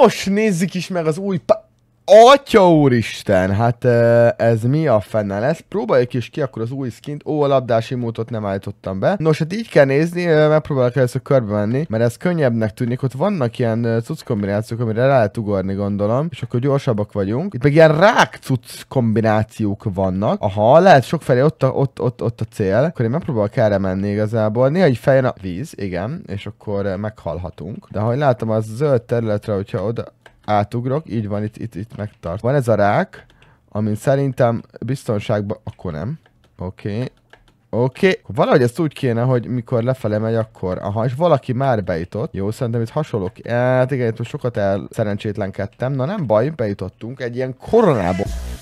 Nos, nézzük is meg az új... Pa- Atya úristen, hát ez mi a fenne lesz? Próbáljuk is ki akkor az új skint. Ó, a labdás imótot nem állítottam be. Nos, hát így kell nézni, megpróbálok először körbe menni, mert ez könnyebbnek tűnik. Ott vannak ilyen cucc kombinációk, amire rá lehet ugorni, gondolom, és akkor gyorsabbak vagyunk. Itt meg ilyen rák cucc kombinációk vannak. Aha, lehet sokfelé ott a, ott, ott, ott a cél. Akkor én megpróbálok erre menni igazából. Néha egy fejen a víz, igen, és akkor meghalhatunk. De ahogy látom, az zöld területre, hogyha oda átugrok, így van, itt, itt, itt megtart. Van ez a rák, amin szerintem biztonságban, akkor nem. Oké. Okay. Oké, okay. valahogy ezt úgy kéne, hogy mikor lefele megy, akkor... Aha, és valaki már bejutott. Jó, szerintem itt hasonló. Hát igen, itt most sokat el szerencsétlenkedtem. Na nem baj, bejutottunk egy ilyen koronába.